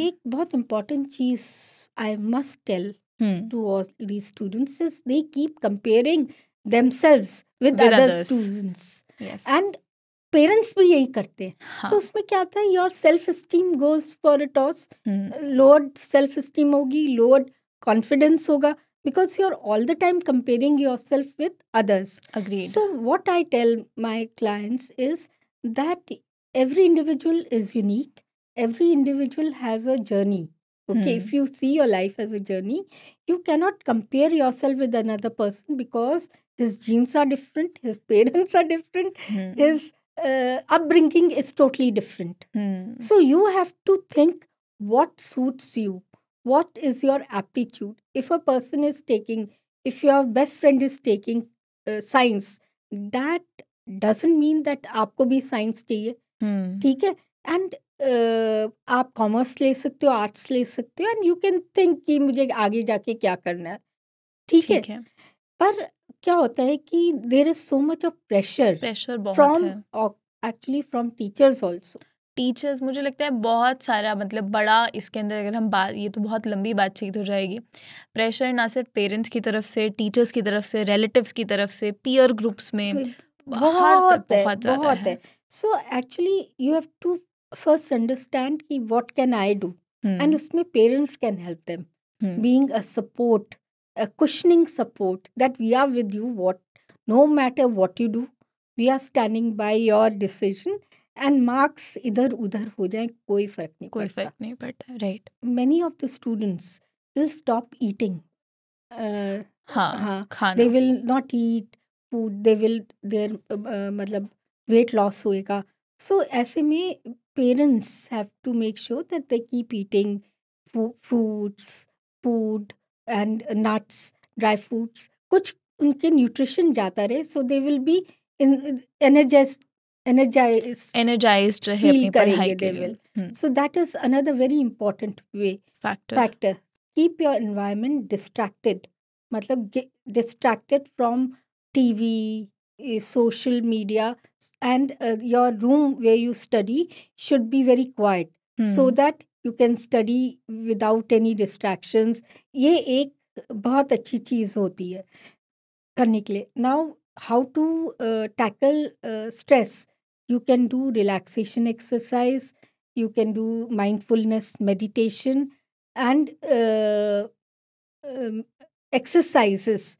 एक बहुत इम्पोर्टेंट चीज I must tell to all the students is they keep comparing themselves with other students and parents भी यही करते हैं हाँ. so, उसमें क्या है your self esteem goes for a toss lowered self esteem होगी लोअर्ड कॉन्फिडेंस होगा because you are all the time comparing yourself with others so what I tell my clients is that every individual is unique every individual has a journey okay hmm. if you see your life as a journey you cannot compare yourself with another person because his genes are different his parents are different hmm. his uh, upbringing is totally different hmm. so you have to think what suits you what is your aptitude if a person is taking if your best friend is taking uh, science that doesn't mean that आपको भी science चाहिए ठीक है and uh, आप commerce ले सकते हो arts ले सकते हो एंड यू कैन थिंक कि मुझे आगे जाके क्या करना है ठीक है? है पर क्या होता है कि there is so much of pressure pressure from actually from teachers also teachers मुझे लगता है बहुत सारा मतलब बड़ा इसके अंदर अगर हम बात ये तो बहुत लंबी बातचीत हो जाएगी प्रेशर ना सिर्फ पेरेंट्स की तरफ से टीचर्स की तरफ से रिलेटिव्स की तरफ से पीयर ग्रुप्स में बहुत बहुत, है so actually you have to first understand कि what can I do and उसमें parents can help them being a support a questioning support that we are with you what no matter what you do we are standing by your decision and marks इधर उधर हो जाए कोई फर्क नहीं कोई फर्क नहीं पड़ता right many of the students will stop eating they will not eat food they will there मतलब वेट लॉस होएगा सो so, ऐसे में parents have to make sure that they keep eating fo- fruits, food, and nuts, dry foods. Kuch unke nutrition jata rahe, so they will be in, energized, energized, energized rahe feel rahe they ke So that is another very important way factor. factor. Keep your environment distracted. Matlab, distracted from TV, social media and uh, your room where you study should be very quiet so hmm. that you can study without any distractions ye ek bahut achhi cheez hoti hai karne now how to uh, tackle uh, stress you can do relaxation exercise you can do mindfulness meditation and um, exercises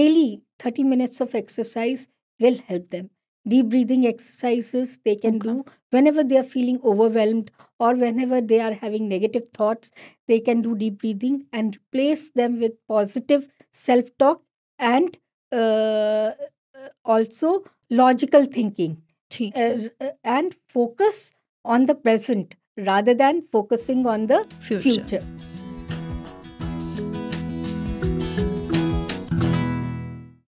daily 30 minutes of exercise will help them. Deep breathing exercises they can okay. do whenever they are feeling overwhelmed or whenever they are having negative thoughts, they can do deep breathing and replace them with positive self talk and uh, uh, also logical thinking uh, and focus on the present rather than focusing on the future. future.